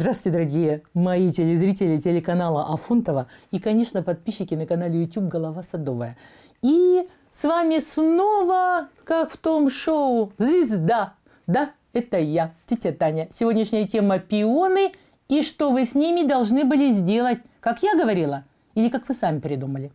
Здравствуйте, дорогие мои телезрители телеканала Афонтова и, конечно, подписчики на канале YouTube «Голова садовая». И с вами снова, как в том шоу, звезда. Да, это я, тетя Таня. Сегодняшняя тема «Пионы» и что вы с ними должны были сделать, как я говорила, или как вы сами придумали.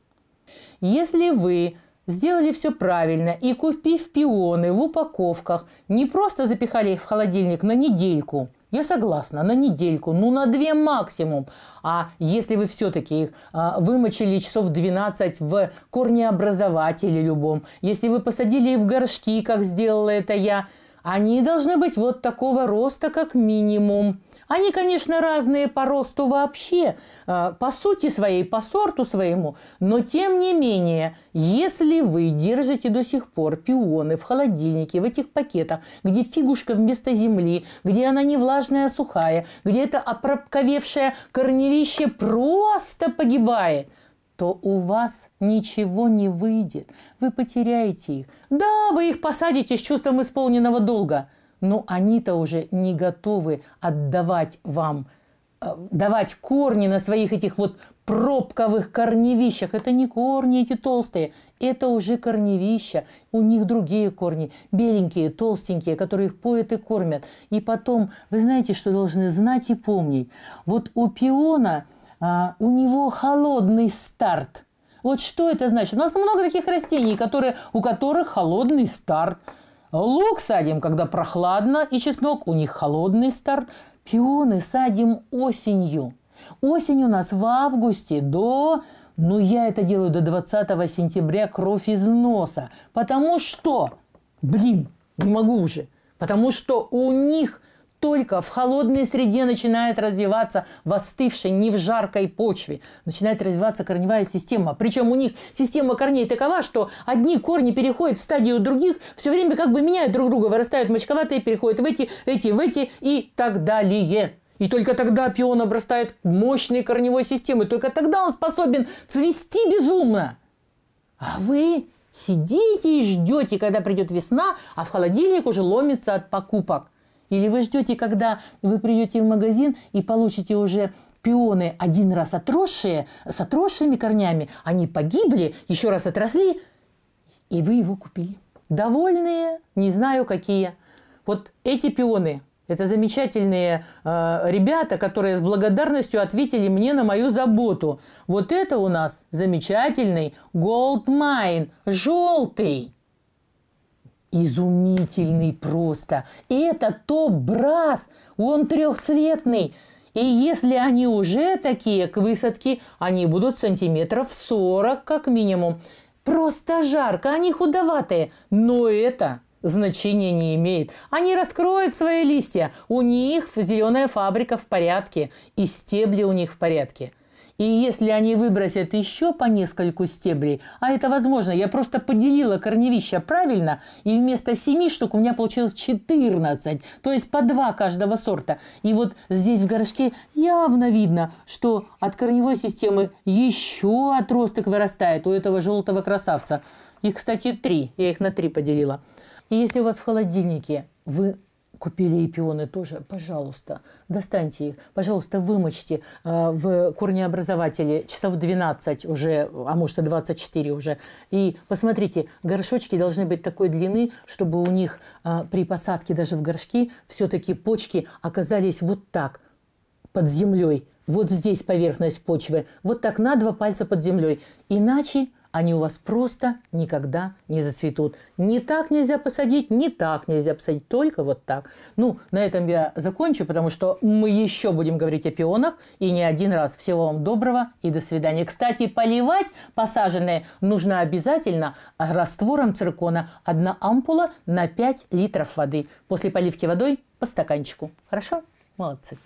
Если вы сделали все правильно и купив пионы в упаковках, не просто запихали их в холодильник на недельку – я согласна, на недельку, ну на две максимум. А если вы все-таки их а, вымочили часов 12 в корнеобразователе любом, если вы посадили их в горшки, как сделала это я, они должны быть вот такого роста, как минимум. Они, конечно, разные по росту вообще, э, по сути своей, по сорту своему, но тем не менее, если вы держите до сих пор пионы в холодильнике, в этих пакетах, где фигушка вместо земли, где она не влажная, а сухая, где это опробковевшее корневище просто погибает – то у вас ничего не выйдет. Вы потеряете их. Да, вы их посадите с чувством исполненного долга – но они-то уже не готовы отдавать вам, э, давать корни на своих этих вот пробковых корневищах. Это не корни эти толстые, это уже корневища. У них другие корни, беленькие, толстенькие, которые их поят и кормят. И потом, вы знаете, что должны знать и помнить. Вот у пиона, а, у него холодный старт. Вот что это значит? У нас много таких растений, которые, у которых холодный старт. Лук садим, когда прохладно, и чеснок у них холодный старт. Пионы садим осенью. Осень у нас в августе до... Ну, я это делаю до 20 сентября кровь из носа. Потому что... Блин, не могу уже. Потому что у них только в холодной среде начинает развиваться в остывшей, не в жаркой почве, начинает развиваться корневая система. Причем у них система корней такова, что одни корни переходят в стадию других, все время как бы меняют друг друга, вырастают мочковатые, переходят в эти, эти, в эти и так далее. И только тогда пион обрастает мощной корневой системой. Только тогда он способен цвести безумно. А вы сидите и ждете, когда придет весна, а в холодильник уже ломится от покупок. Или вы ждете, когда вы придете в магазин и получите уже пионы один раз отросшие, с отросшими корнями, они погибли, еще раз отросли, и вы его купили. Довольные, не знаю какие. Вот эти пионы, это замечательные э, ребята, которые с благодарностью ответили мне на мою заботу. Вот это у нас замечательный gold mine, желтый изумительный просто. И это топ-брас, он трехцветный. И если они уже такие к высадке, они будут сантиметров 40 как минимум. Просто жарко, они худоватые, но это значения не имеет. Они раскроют свои листья, у них зеленая фабрика в порядке, и стебли у них в порядке – и если они выбросят еще по нескольку стеблей, а это возможно, я просто поделила корневища правильно, и вместо 7 штук у меня получилось 14, то есть по 2 каждого сорта. И вот здесь в горшке явно видно, что от корневой системы еще отросток вырастает у этого желтого красавца. Их, кстати, три. Я их на три поделила. И если у вас в холодильнике вы Купили и пионы тоже. Пожалуйста, достаньте их. Пожалуйста, вымочьте э, в корнеобразователе часов 12 уже, а может и 24 уже. И посмотрите, горшочки должны быть такой длины, чтобы у них э, при посадке даже в горшки все-таки почки оказались вот так, под землей. Вот здесь поверхность почвы. Вот так на два пальца под землей. Иначе они у вас просто никогда не зацветут. Не так нельзя посадить, не так нельзя посадить, только вот так. Ну, на этом я закончу, потому что мы еще будем говорить о пионах, и не один раз. Всего вам доброго и до свидания. Кстати, поливать посаженные нужно обязательно раствором циркона. Одна ампула на 5 литров воды. После поливки водой по стаканчику. Хорошо? Молодцы.